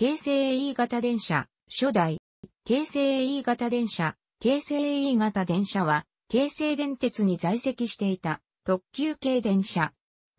京成 E 型電車、初代、京成 E 型電車、京成 E 型電車は、京成電鉄に在籍していた特急系電車。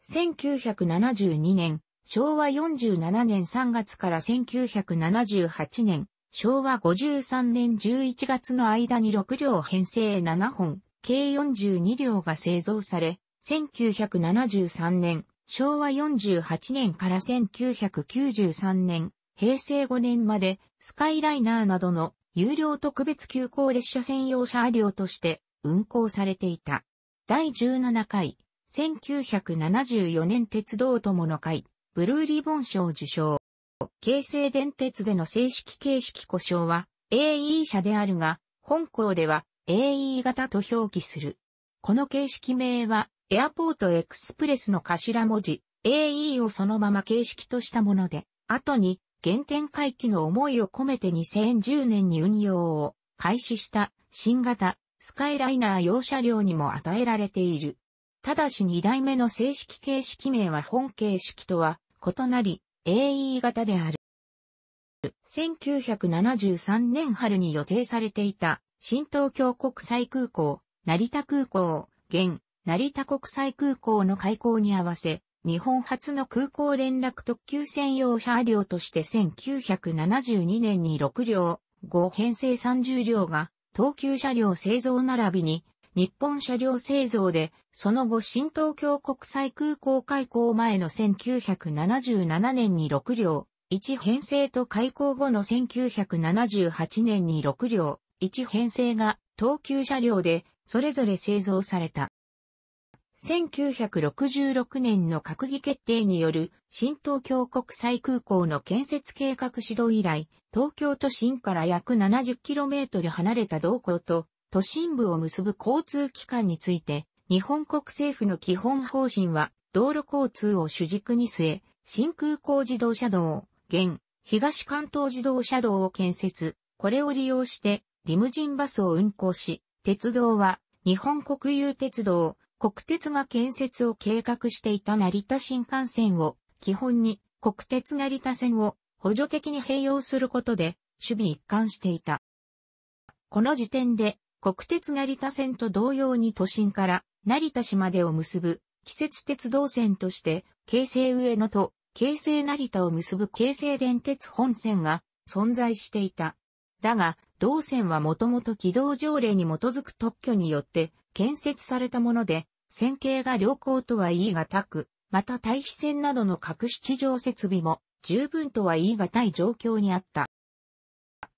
1972年、昭和47年3月から1978年、昭和53年11月の間に6両編成7本、計42両が製造され、1973年、昭和48年から1993年、平成5年までスカイライナーなどの有料特別急行列車専用車両として運行されていた。第17回、1974年鉄道友の会、ブルーリボン賞受賞。京成電鉄での正式形式故障は AE 車であるが、本校では AE 型と表記する。この形式名は、エアポートエクスプレスの頭文字、AE をそのまま形式としたもので、後に原点回帰の思いを込めて2010年に運用を開始した新型スカイライナー用車両にも与えられている。ただし2代目の正式形式名は本形式とは異なり AE 型である。1973年春に予定されていた新東京国際空港、成田空港、現、成田国際空港の開港に合わせ、日本初の空港連絡特急専用車両として1972年に6両、5編成30両が、東急車両製造並びに、日本車両製造で、その後新東京国際空港開港前の1977年に6両、1編成と開港後の1978年に6両、1編成が東急車両で、それぞれ製造された。1966年の閣議決定による新東京国際空港の建設計画指導以来、東京都心から約 70km 離れた道港と都心部を結ぶ交通機関について、日本国政府の基本方針は道路交通を主軸に据え、新空港自動車道、現、東関東自動車道を建設、これを利用してリムジンバスを運行し、鉄道は日本国有鉄道、国鉄が建設を計画していた成田新幹線を基本に国鉄成田線を補助的に併用することで守備一貫していた。この時点で国鉄成田線と同様に都心から成田市までを結ぶ季節鉄道線として京成上野と京成成田を結ぶ京成電鉄本線が存在していた。だが、同線はもともと軌道条例に基づく特許によって建設されたもので、線形が良好とは言い難く、また対比線などの各七上設備も十分とは言い難い状況にあった。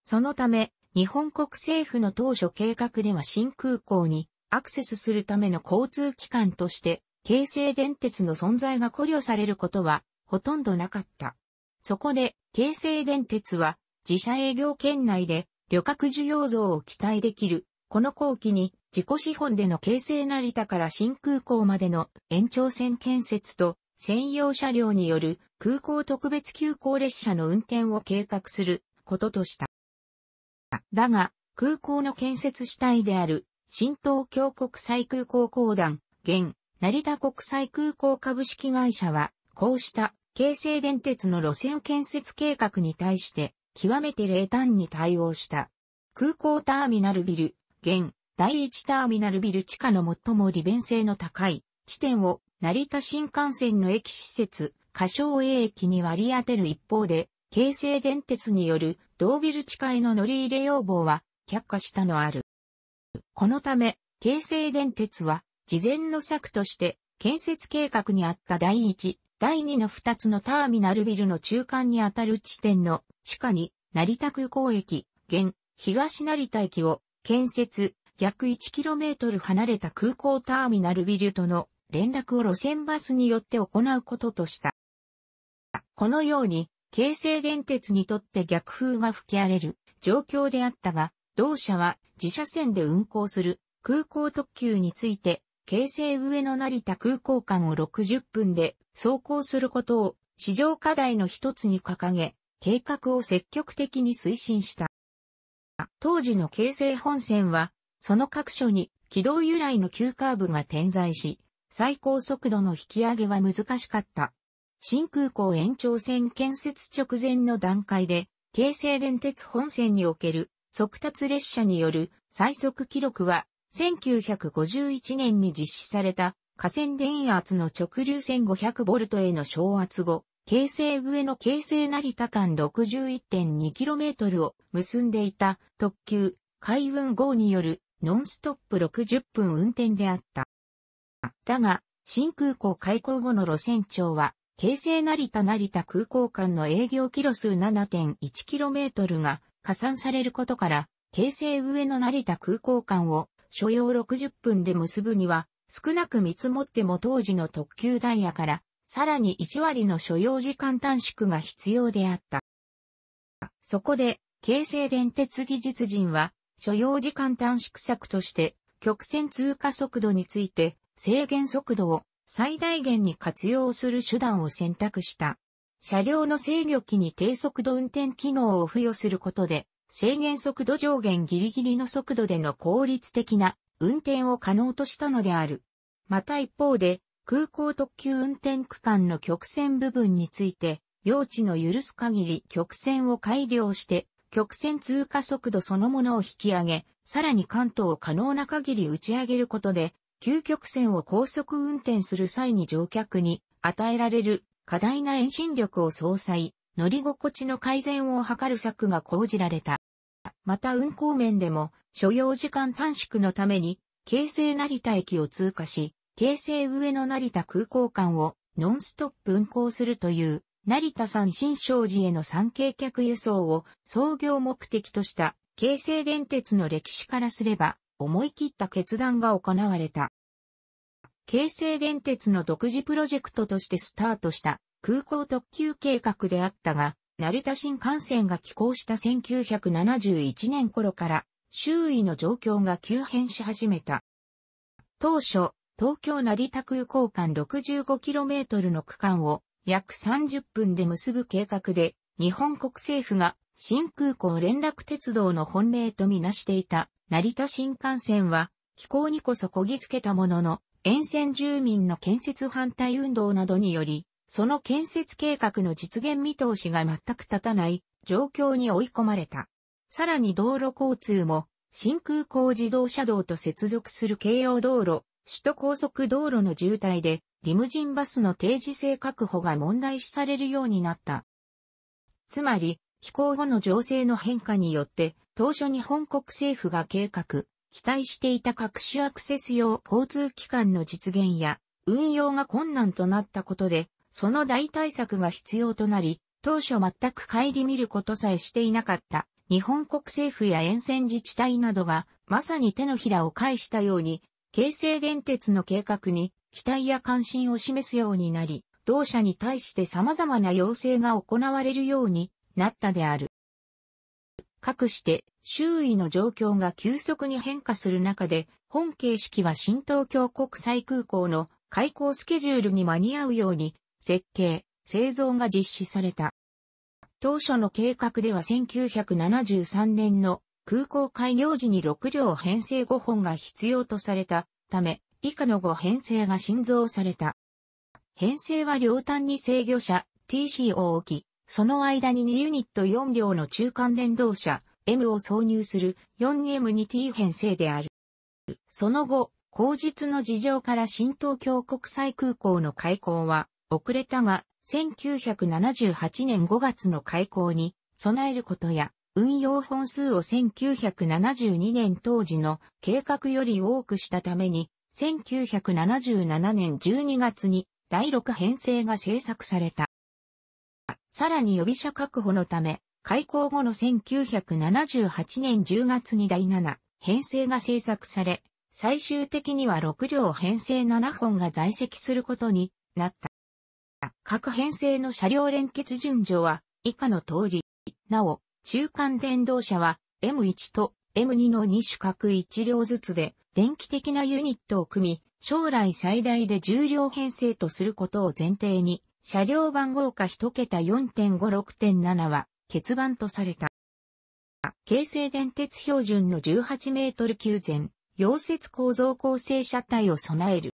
そのため、日本国政府の当初計画では新空港にアクセスするための交通機関として、京成電鉄の存在が考慮されることはほとんどなかった。そこで、京成電鉄は自社営業圏内で旅客需要増を期待できる、この後期に自己資本での京成成田から新空港までの延長線建設と専用車両による空港特別急行列車の運転を計画することとした。だが、空港の建設主体である新東京国際空港公団、現成田国際空港株式会社は、こうした京成電鉄の路線建設計画に対して、極めて冷淡に対応した。空港ターミナルビル、現第1ターミナルビル地下の最も利便性の高い地点を成田新幹線の駅施設、仮称 A 駅に割り当てる一方で、京成電鉄による同ビル地下への乗り入れ要望は却下したのある。このため、京成電鉄は事前の策として建設計画にあった第1、第2の2つのターミナルビルの中間にあたる地点の地下に成田空港駅、現東成田駅を建設、約 1km 離れた空港ターミナルビルとの連絡を路線バスによって行うこととした。このように、京成電鉄にとって逆風が吹き荒れる状況であったが、同社は自社線で運行する空港特急について、京成上野成田空港間を60分で走行することを市場課題の一つに掲げ、計画を積極的に推進した。当時の京成本線はその各所に軌道由来の急カーブが点在し、最高速度の引き上げは難しかった。新空港延長線建設直前の段階で、京成電鉄本線における速達列車による最速記録は、1951年に実施された河川電圧の直流線 500V への昇圧後、京成上の京成成田間 61.2km を結んでいた特急海運号によるノンストップ60分運転であった。だが、新空港開港後の路線長は、京成成田成田空港間の営業キロ数 7.1km が加算されることから、京成上野成田空港間を所要60分で結ぶには、少なく見積もっても当時の特急ダイヤから、さらに1割の所要時間短縮が必要であった。そこで、京成電鉄技術陣は、所要時間短縮策として、曲線通過速度について、制限速度を最大限に活用する手段を選択した。車両の制御機に低速度運転機能を付与することで、制限速度上限ギリギリの速度での効率的な運転を可能としたのである。また一方で、空港特急運転区間の曲線部分について、用地の許す限り曲線を改良して、曲線通過速度そのものを引き上げ、さらに関東を可能な限り打ち上げることで、急曲線を高速運転する際に乗客に与えられる過大な遠心力を相殺、乗り心地の改善を図る策が講じられた。また運行面でも所要時間短縮のために、京成成田駅を通過し、京成上野成田空港間をノンストップ運行するという成田山新勝寺への三景客輸送を創業目的とした京成電鉄の歴史からすれば思い切った決断が行われた。京成電鉄の独自プロジェクトとしてスタートした空港特急計画であったが、成田新幹線が寄港した1971年頃から周囲の状況が急変し始めた。当初、東京成田空港間 65km の区間を約30分で結ぶ計画で、日本国政府が新空港連絡鉄道の本命とみなしていた成田新幹線は、気候にこそこぎつけたものの、沿線住民の建設反対運動などにより、その建設計画の実現見通しが全く立たない状況に追い込まれた。さらに道路交通も、新空港自動車道と接続する京葉道路、首都高速道路の渋滞で、リムジンバスの定時性確保が問題視されるようになった。つまり、飛行後の情勢の変化によって、当初日本国政府が計画、期待していた各種アクセス用交通機関の実現や、運用が困難となったことで、その代替策が必要となり、当初全く顧みることさえしていなかった日本国政府や沿線自治体などがまさに手のひらを返したように京成電鉄の計画に期待や関心を示すようになり、同社に対して様々な要請が行われるようになったである。かくして、周囲の状況が急速に変化する中で、本形式は新東京国際空港の開港スケジュールに間に合うように、設計、製造が実施された。当初の計画では1973年の空港開業時に6両編成5本が必要とされたため、以下の5編成が新造された。編成は両端に制御車 TC を置き、その間に2ユニット4両の中間電動車 M を挿入する 4M2T 編成である。その後、後述の事情から新東京国際空港の開港は遅れたが、1978年5月の開港に備えることや、運用本数を1972年当時の計画より多くしたために、1977年12月に第6編成が制作された。さらに予備者確保のため、開校後の1978年10月に第7編成が制作され、最終的には6両編成7本が在籍することになった。各編成の車両連結順序は以下の通り、なお、中間電動車は M1 と M2 の2種各1両ずつで、電気的なユニットを組み、将来最大で重量編成とすることを前提に、車両番号化1桁4.56.7は欠番とされた。形成電鉄標準の18メートル級前、溶接構造構成車体を備える。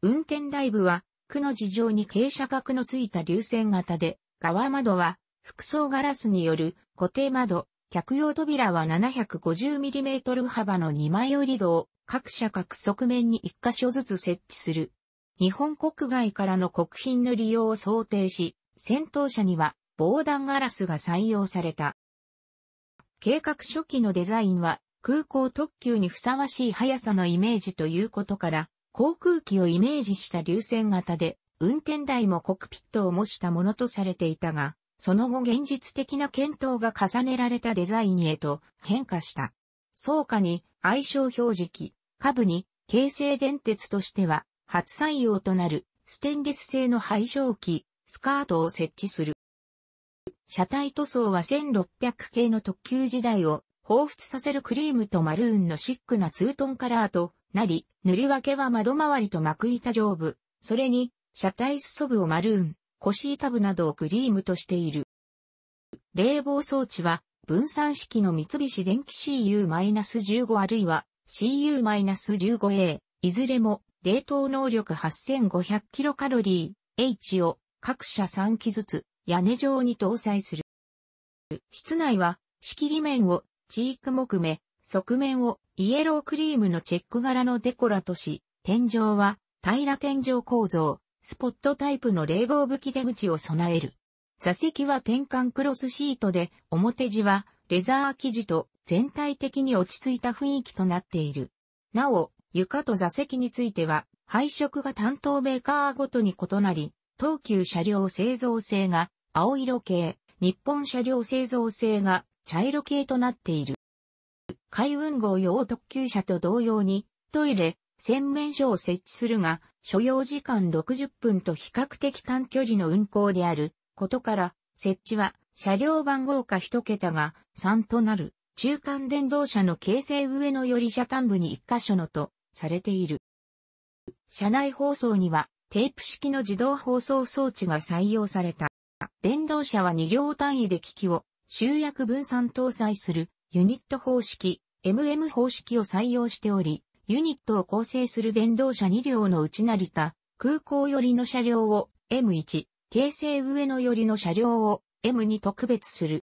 運転ライブは、区の事情に傾斜角のついた流線型で、側窓は、複層ガラスによる固定窓、客用扉は 750mm 幅の2枚折り戸を各社各側面に1箇所ずつ設置する。日本国外からの国賓の利用を想定し、戦闘車には防弾ガラスが採用された。計画初期のデザインは空港特急にふさわしい速さのイメージということから、航空機をイメージした流線型で、運転台もコクピットを模したものとされていたが、その後現実的な検討が重ねられたデザインへと変化した。総下に愛称表示器、下部に京成電鉄としては初採用となるステンレス製の配乗機、スカートを設置する。車体塗装は1600系の特急時代を彷彿させるクリームとマルーンのシックなツートンカラーとなり、塗り分けは窓周りと幕板上部、それに車体裾部をマルーン、コシータブなどをクリームとしている。冷房装置は分散式の三菱電機 CU-15 あるいは CU-15A、いずれも冷凍能力 8500kcal H を各社3機ずつ屋根状に搭載する。室内は仕切り面をチーク木目、側面をイエロークリームのチェック柄のデコラとし、天井は平ら天井構造、スポットタイプの冷房吹き出口を備える。座席は転換クロスシートで、表地はレザー生地と全体的に落ち着いた雰囲気となっている。なお、床と座席については、配色が担当メーカーごとに異なり、東急車両製造製が青色系、日本車両製造製が茶色系となっている。海運号用特急車と同様に、トイレ、洗面所を設置するが、所要時間60分と比較的短距離の運行であることから、設置は車両番号か1桁が3となる中間電動車の形成上のより車間部に1箇所のとされている。車内放送にはテープ式の自動放送装置が採用された。電動車は2両単位で機器を集約分散搭載するユニット方式、MM 方式を採用しており、ユニットを構成する電動車2両のうち成田、空港寄りの車両を M1、京成上野寄りの車両を M2 特別する。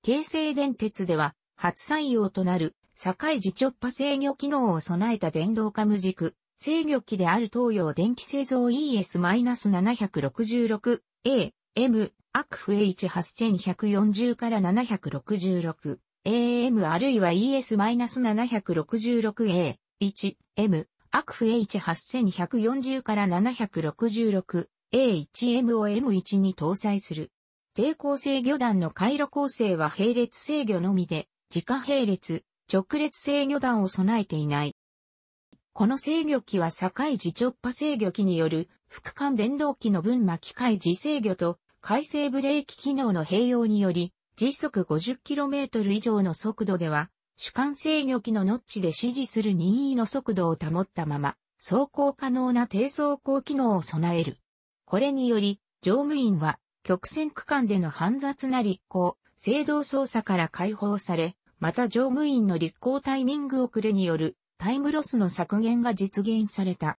京成電鉄では、初採用となる、堺自直波制御機能を備えた電動化無軸、制御機である東洋電気製造 ES-766A、M、アクフ H8140 から7 6 6 AM あるいは ES-766A、1、M、アクフ H8140 から766、A1M を M1 に搭載する。抵抗制御弾の回路構成は並列制御のみで、自家並列、直列制御弾を備えていない。この制御機は境時直波制御機による、副艦電動機の分巻き回時制御と、回生ブレーキ機能の併用により、時速 50km 以上の速度では、主観制御機のノッチで指示する任意の速度を保ったまま、走行可能な低走行機能を備える。これにより、乗務員は、曲線区間での煩雑な立行、制動操作から解放され、また乗務員の立行タイミング遅れによるタイムロスの削減が実現された。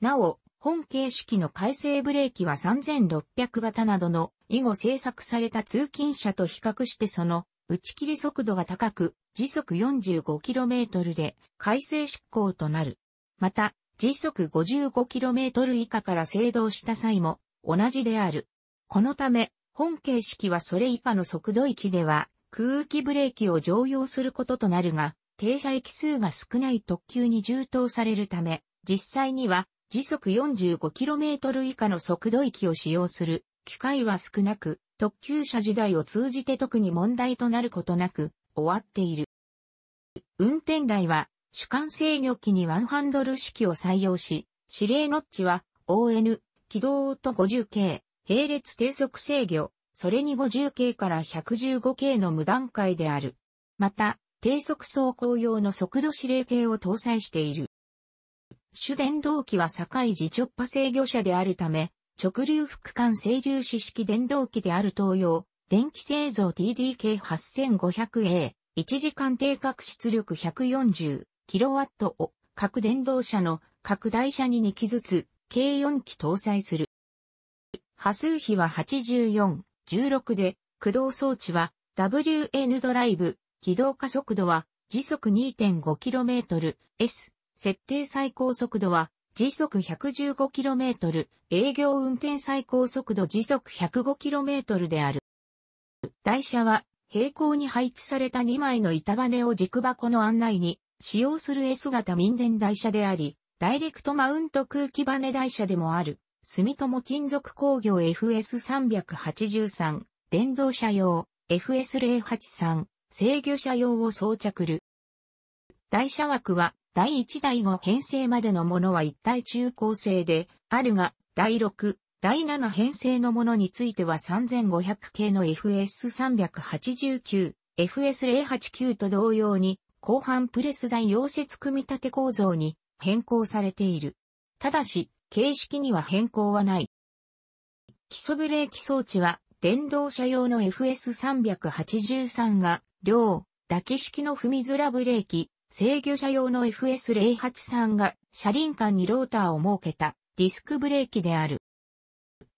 なお、本形式の改正ブレーキは3600型などの以後製作された通勤車と比較してその打ち切り速度が高く時速 45km で改正執行となる。また時速 55km 以下から制動した際も同じである。このため本形式はそれ以下の速度域では空気ブレーキを常用することとなるが停車駅数が少ない特急に充当されるため実際には時速 45km 以下の速度域を使用する機会は少なく、特急車時代を通じて特に問題となることなく終わっている。運転台は主管制御機にワンハンドル式を採用し、指令ノッチは ON、起動と 50K、並列低速制御、それに 50K から 115K の無段階である。また、低速走行用の速度指令系を搭載している。主電動機は境時直波制御車であるため、直流副管整流子式電動機である東洋、電気製造 TDK8500A、1時間定格出力 140kW を各電動車の各台車に2機ずつ、計4機搭載する。波数比は84、16で、駆動装置は WN ドライブ、軌道加速度は時速 2.5km、S、設定最高速度は時速 115km、営業運転最高速度時速 105km である。台車は平行に配置された2枚の板バネを軸箱の案内に使用する S 型民電台車であり、ダイレクトマウント空気バネ台車でもある、住友金属工業 FS383 電動車用 FS083 制御車用を装着る。台車枠は第1第5編成までのものは一体中高生で、あるが、第6、第7編成のものについては3500系の FS389、FS089 と同様に、後半プレス材溶接組み立て構造に変更されている。ただし、形式には変更はない。基礎ブレーキ装置は、電動車用の FS383 が、両、抱き式の踏みづらブレーキ、制御車用の FS083 が車輪間にローターを設けたディスクブレーキである。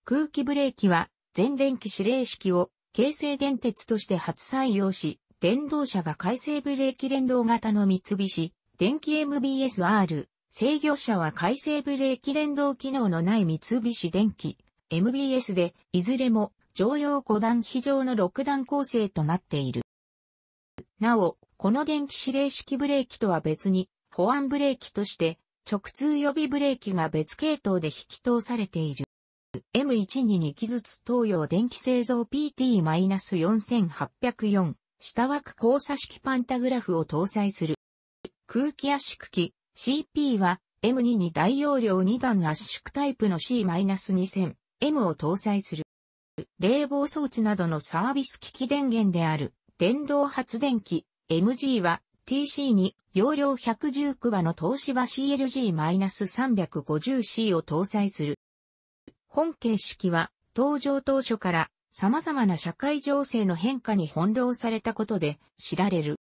空気ブレーキは全電気指令式を形成電鉄として初採用し、電動車が回生ブレーキ連動型の三菱、電気 MBSR、制御車は回生ブレーキ連動機能のない三菱電機、MBS で、いずれも常用5段非常の6段構成となっている。なお、この電気指令式ブレーキとは別に、保安ブレーキとして、直通予備ブレーキが別系統で引き通されている。M122 ずつ東洋電気製造 PT-4804 下枠交差式パンタグラフを搭載する。空気圧縮機 CP は M2 に大容量2段圧縮タイプの C-2000M を搭載する。冷房装置などのサービス機器電源である電動発電機 MG は TC に容量119羽の東芝 CLG-350C を搭載する。本形式は登場当初から様々な社会情勢の変化に翻弄されたことで知られる。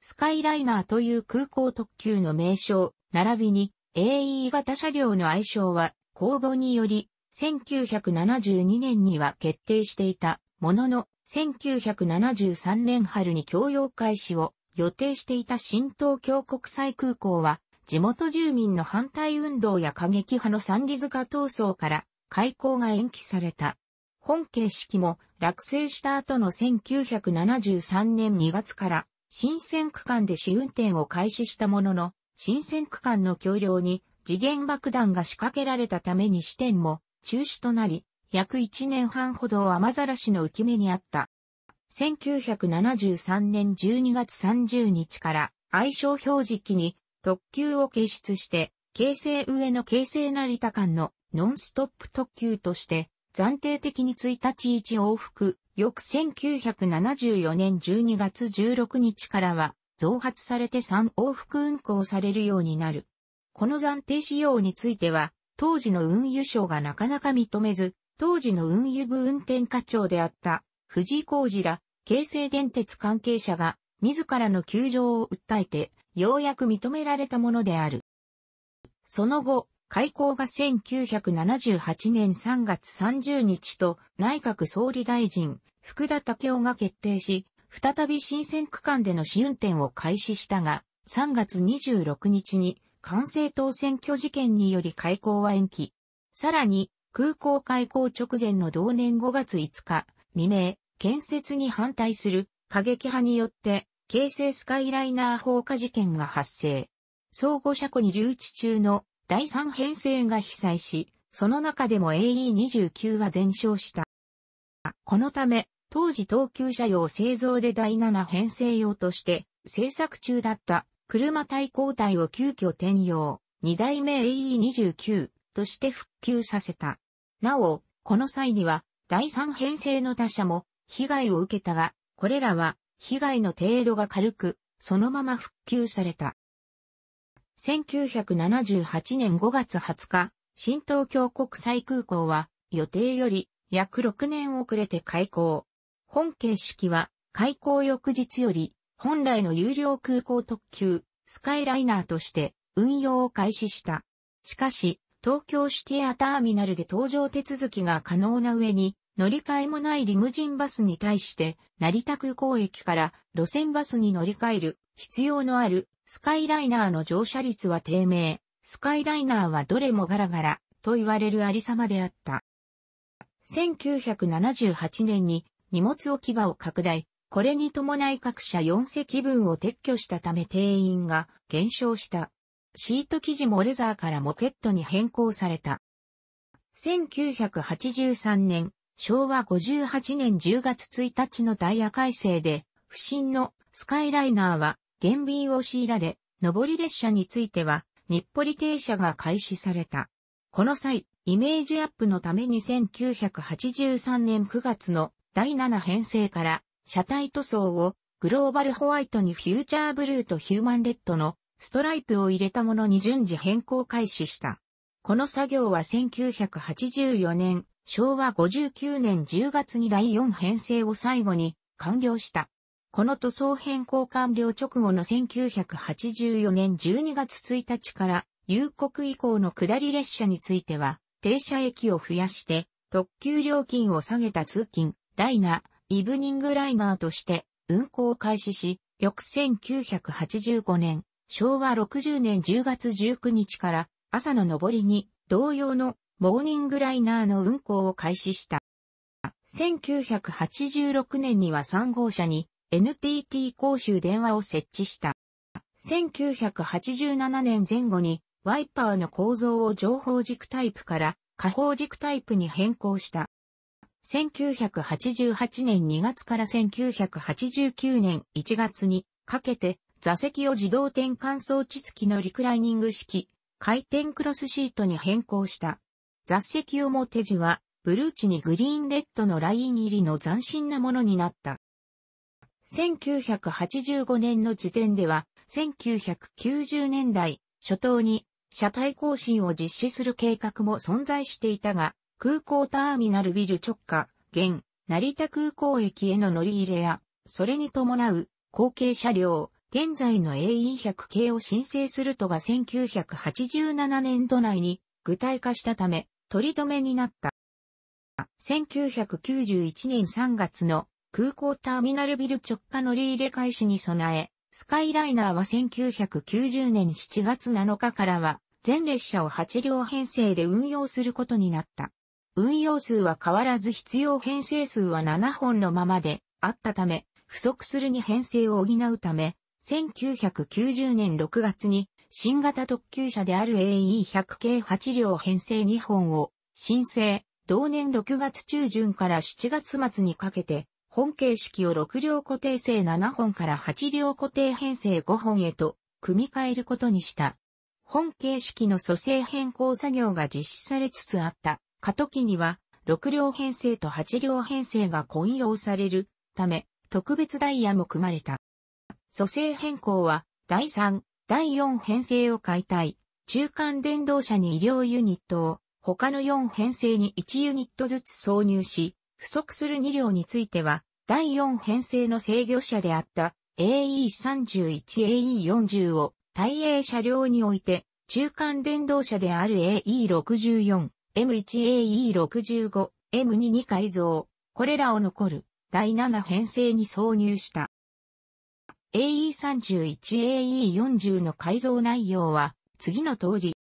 スカイライナーという空港特急の名称、並びに AE 型車両の愛称は公募により1972年には決定していたものの1973年春に供用開始を予定していた新東京国際空港は、地元住民の反対運動や過激派の三里塚闘争から開港が延期された。本形式も落成した後の1973年2月から新選区間で試運転を開始したものの、新選区間の橋梁に時限爆弾が仕掛けられたために支店も中止となり、約1年半ほど雨ざらしの浮き目にあった。1973年12月30日から愛称表示機に特急を掲出して、京成上の京成成田間のノンストップ特急として暫定的に1日1往復、翌1974年12月16日からは増発されて3往復運行されるようになる。この暫定仕様については、当時の運輸省がなかなか認めず、当時の運輸部運転課長であった藤井浩二ら、京成電鉄関係者が、自らの窮状を訴えて、ようやく認められたものである。その後、開港が1978年3月30日と内閣総理大臣、福田武雄が決定し、再び新選区間での試運転を開始したが、3月26日に、関西当選挙事件により開港は延期。さらに、空港開港直前の同年5月5日、未明、建設に反対する過激派によって、京成スカイライナー放火事件が発生。相互車庫に留置中の第3編成が被災し、その中でも AE29 は全焼した。このため、当時東急車用製造で第7編成用として製作中だった車対抗体を急遽転用、2代目 AE29 として復旧させた。なお、この際には、第三編成の他社も被害を受けたが、これらは被害の程度が軽く、そのまま復旧された。1978年5月20日、新東京国際空港は予定より約6年遅れて開港。本形式は開港翌日より本来の有料空港特急スカイライナーとして運用を開始した。しかし、東京シティアターミナルで搭乗手続きが可能な上に、乗り換えもないリムジンバスに対して、成田空港駅から路線バスに乗り換える必要のあるスカイライナーの乗車率は低迷、スカイライナーはどれもガラガラと言われるありさまであった。1978年に荷物置き場を拡大、これに伴い各社4席分を撤去したため定員が減少した。シート生地もレザーからモケットに変更された。1983年、昭和58年10月1日のダイヤ改正で、不審のスカイライナーは減便を強いられ、上り列車については、日暮里停車が開始された。この際、イメージアップのために1983年9月の第7編成から、車体塗装をグローバルホワイトにフューチャーブルーとヒューマンレッドのストライプを入れたものに順次変更開始した。この作業は1984年、昭和59年10月に第4編成を最後に完了した。この塗装変更完了直後の1984年12月1日から、夕刻以降の下り列車については、停車駅を増やして、特急料金を下げた通勤、ライナー、イブニングライナーとして運行を開始し、翌1985年、昭和60年10月19日から朝の上りに同様のモーニングライナーの運行を開始した。1986年には3号車に NTT 公衆電話を設置した。1987年前後にワイパーの構造を情報軸タイプから下方軸タイプに変更した。1988年2月から1989年1月にかけて座席を自動転換装置付きのリクライニング式、回転クロスシートに変更した。座席表地は、ブルーチにグリーンレッドのライン入りの斬新なものになった。1985年の時点では、1990年代初頭に車体更新を実施する計画も存在していたが、空港ターミナルビル直下、現、成田空港駅への乗り入れや、それに伴う後継車両、現在の AE100 系を申請するとが1987年度内に具体化したため、取り留めになった。1991年3月の空港ターミナルビル直下乗り入れ開始に備え、スカイライナーは1990年7月7日からは、全列車を8両編成で運用することになった。運用数は変わらず必要編成数は7本のままであったため、不足するに編成を補うため、1990年6月に新型特急車である AE100 系8両編成2本を申請、同年6月中旬から7月末にかけて、本形式を6両固定制7本から8両固定編成5本へと組み替えることにした。本形式の蘇生変更作業が実施されつつあった過渡期には、6両編成と8両編成が混用されるため、特別ダイヤも組まれた。組成変更は、第3、第4編成を解体、中間電動車に医療ユニットを、他の4編成に1ユニットずつ挿入し、不足する2両については、第4編成の制御車であった AE31、AE40 を対英車両において、中間電動車である AE64、M1、AE65、M2 に改造、これらを残る第7編成に挿入した。AE31AE40 の改造内容は次の通り、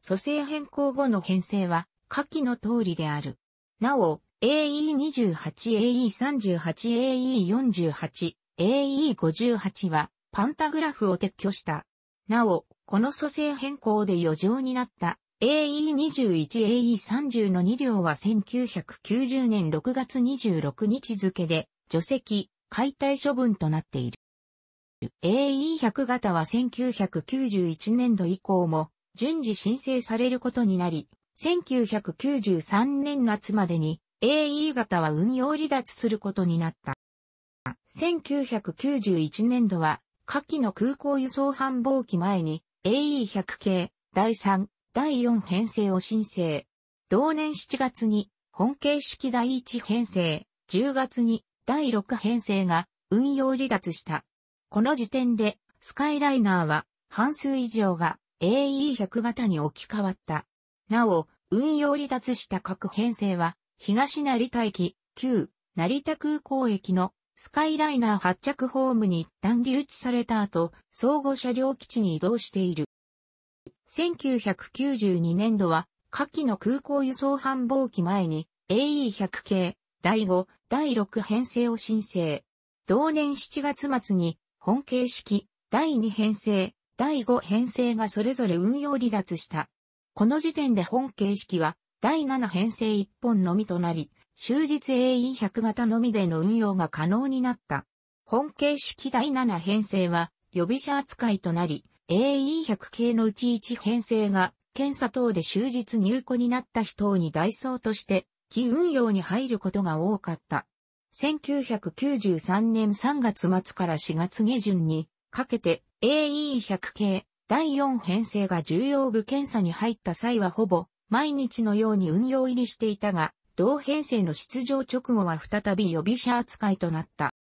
蘇生変更後の編成は下記の通りである。なお、AE28、AE38、AE48、AE58 はパンタグラフを撤去した。なお、この蘇生変更で余剰になった AE21、AE30 の2両は1990年6月26日付で除籍、解体処分となっている。AE100 型は1991年度以降も順次申請されることになり、1993年夏までに AE 型は運用離脱することになった。1991年度は、下記の空港輸送繁忙期前に AE100 系第3、第4編成を申請。同年7月に本形式第1編成、10月に第6編成が運用離脱した。この時点で、スカイライナーは、半数以上が AE100 型に置き換わった。なお、運用離脱した各編成は、東成田駅、旧、成田空港駅のスカイライナー発着ホームに一旦留置された後、相互車両基地に移動している。1992年度は、下記の空港輸送繁忙期前に AE100 系、第5、第6編成を申請。同年7月末に本形式、第2編成、第5編成がそれぞれ運用離脱した。この時点で本形式は、第7編成1本のみとなり、終日 AE100 型のみでの運用が可能になった。本形式第7編成は、予備者扱いとなり、AE100 系のうち1編成が、検査等で終日入庫になった人に代走として、機運用に入ることが多かった。1993年3月末から4月下旬にかけて AE100 系第4編成が重要部検査に入った際はほぼ毎日のように運用入りしていたが、同編成の出場直後は再び予備車扱いとなった。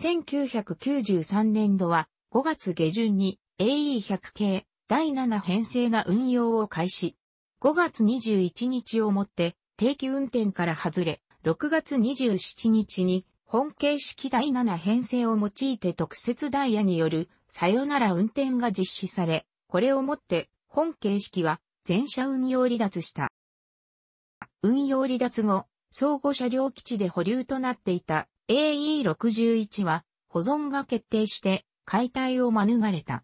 1993年度は5月下旬に AE100 系第7編成が運用を開始。5月21日をもって定期運転から外れ、6月27日に本形式第7編成を用いて特設ダイヤによるさよなら運転が実施され、これをもって本形式は全車運用離脱した。運用離脱後、相互車両基地で保留となっていた AE61 は保存が決定して解体を免れた。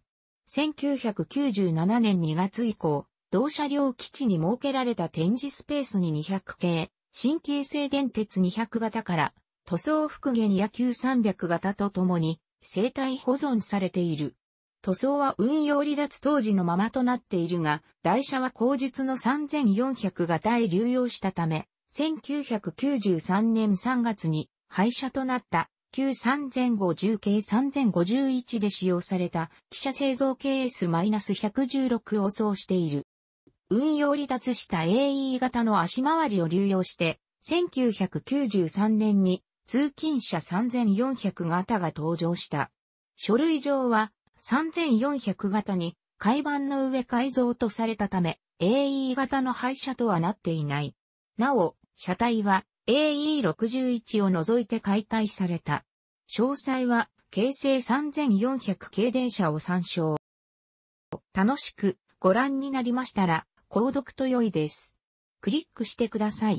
1997年2月以降、同車両基地に設けられた展示スペースに200系、神経性電鉄200型から、塗装復元野球300型とともに、生体保存されている。塗装は運用離脱当時のままとなっているが、台車は後述の3400型へ流用したため、1993年3月に廃車となった旧3050系3051で使用された汽車製造 KS-116 を装している。運用離脱した AE 型の足回りを流用して、1993年に通勤者3400型が登場した。書類上は3400型に海板の上改造とされたため、AE 型の廃車とはなっていない。なお、車体は AE61 を除いて解体された。詳細は、京成3400系電車を参照。楽しくご覧になりましたら、購読と良いです。クリックしてください。